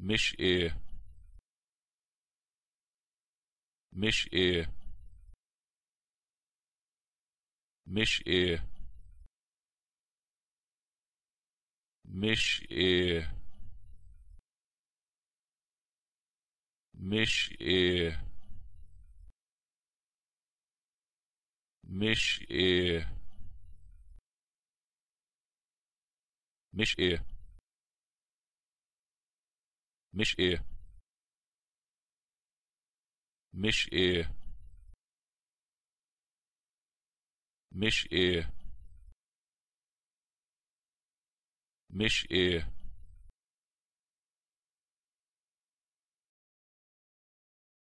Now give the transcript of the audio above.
مش ايه مش ايه مش ايه مش ايه مش ايه مش ايه مش ايه مش ايه مش ايه مش ايه مش ايه